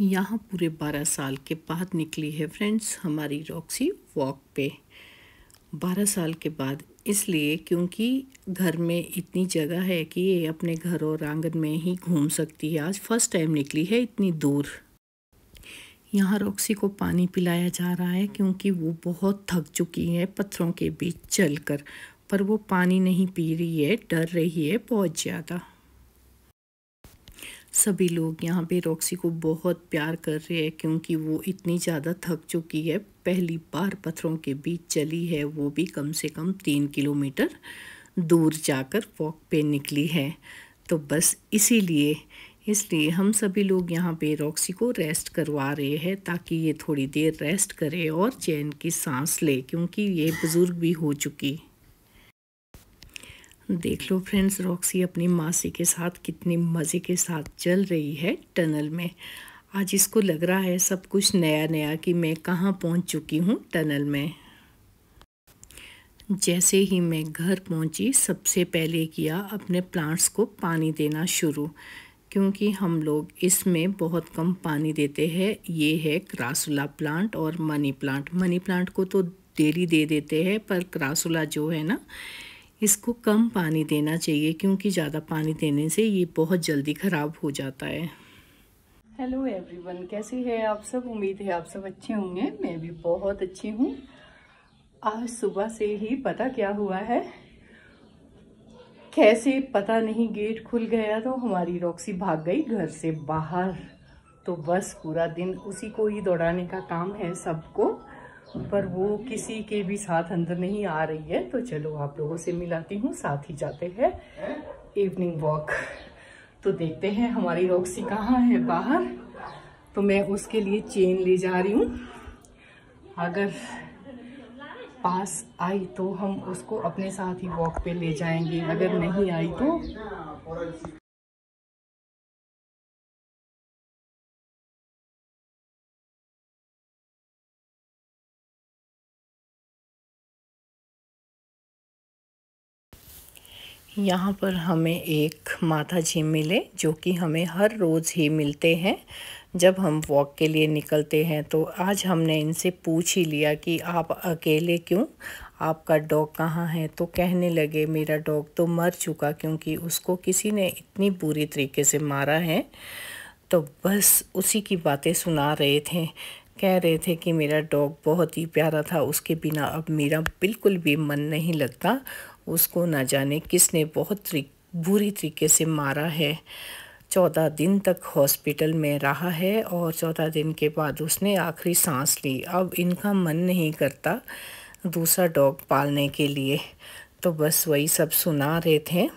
यहाँ पूरे बारह साल के बाद निकली है फ्रेंड्स हमारी रॉक्सी वॉक पे बारह साल के बाद इसलिए क्योंकि घर में इतनी जगह है कि ये अपने घर और आंगन में ही घूम सकती है आज फर्स्ट टाइम निकली है इतनी दूर यहाँ रॉक्सी को पानी पिलाया जा रहा है क्योंकि वो बहुत थक चुकी है पत्थरों के बीच चलकर पर वो पानी नहीं पी रही है डर रही है बहुत ज़्यादा सभी लोग यहाँ पे रॉक्सी को बहुत प्यार कर रहे हैं क्योंकि वो इतनी ज़्यादा थक चुकी है पहली बार पत्थरों के बीच चली है वो भी कम से कम तीन किलोमीटर दूर जाकर वॉक पे निकली है तो बस इसीलिए इसलिए हम सभी लोग यहाँ पे रॉक्सी को रेस्ट करवा रहे हैं ताकि ये थोड़ी देर रेस्ट करे और चैन की सांस ले क्योंकि ये बुज़ुर्ग भी हो चुकी देख लो फ्रेंड्स रॉक्सी अपनी मासी के साथ कितनी मज़े के साथ चल रही है टनल में आज इसको लग रहा है सब कुछ नया नया कि मैं कहाँ पहुँच चुकी हूँ टनल में जैसे ही मैं घर पहुंची सबसे पहले किया अपने प्लांट्स को पानी देना शुरू क्योंकि हम लोग इसमें बहुत कम पानी देते हैं ये है क्रासुला प्लांट और मनी प्लांट मनी प्लांट को तो डेली दे देते हैं पर क्रासुला जो है ना इसको कम पानी देना चाहिए क्योंकि ज़्यादा पानी देने से ये बहुत जल्दी ख़राब हो जाता है हेलो एवरीवन कैसे हैं आप सब उम्मीद है आप सब अच्छे होंगे मैं भी बहुत अच्छी हूँ आज सुबह से ही पता क्या हुआ है कैसे पता नहीं गेट खुल गया तो हमारी रॉक्सी भाग गई घर से बाहर तो बस पूरा दिन उसी को ही दौड़ाने का काम है सबको पर वो किसी के भी साथ अंदर नहीं आ रही है तो चलो आप लोगों से मिलाती हूँ साथ ही जाते हैं इवनिंग वॉक तो देखते हैं हमारी रॉक्सी कहाँ है बाहर तो मैं उसके लिए चेन ले जा रही हूँ अगर पास आई तो हम उसको अपने साथ ही वॉक पे ले जाएंगे अगर नहीं आई तो यहाँ पर हमें एक माता जी मिले जो कि हमें हर रोज़ ही मिलते हैं जब हम वॉक के लिए निकलते हैं तो आज हमने इनसे पूछ ही लिया कि आप अकेले क्यों आपका डॉग कहाँ है तो कहने लगे मेरा डॉग तो मर चुका क्योंकि उसको किसी ने इतनी बुरी तरीके से मारा है तो बस उसी की बातें सुना रहे थे कह रहे थे कि मेरा डॉग बहुत ही प्यारा था उसके बिना अब मेरा बिल्कुल भी मन नहीं लगता उसको ना जाने किसने बहुत बुरी तरीके से मारा है चौदह दिन तक हॉस्पिटल में रहा है और चौदह दिन के बाद उसने आखिरी सांस ली अब इनका मन नहीं करता दूसरा डॉग पालने के लिए तो बस वही सब सुना रहे थे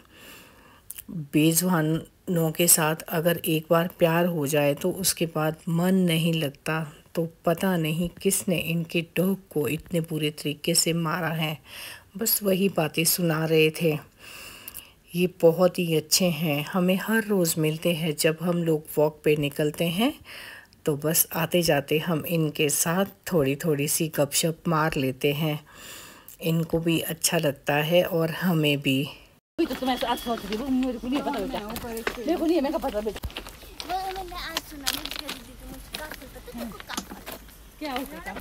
बेजवानों के साथ अगर एक बार प्यार हो जाए तो उसके बाद मन नहीं लगता तो पता नहीं किसने इनके डॉग को इतने बुरे तरीके से मारा है बस वही बातें सुना रहे थे ये बहुत ही अच्छे हैं हमें हर रोज़ मिलते हैं जब हम लोग वॉक पे निकलते हैं तो बस आते जाते हम इनके साथ थोड़ी थोड़ी सी गपशप मार लेते हैं इनको भी अच्छा लगता है और हमें भी देखो तो नहीं मैं पता बेटा क्या होता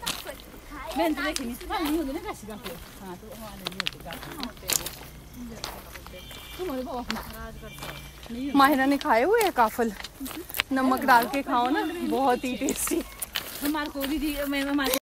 बेन तो देखिए पानी नहीं होगी ना कैसी का तो हमारे नहीं होती का माहिरा ने खाए हुए है काफल नमक डाल के खाओ ना बहुत ही टेस्टी हमारे को भी दी मैं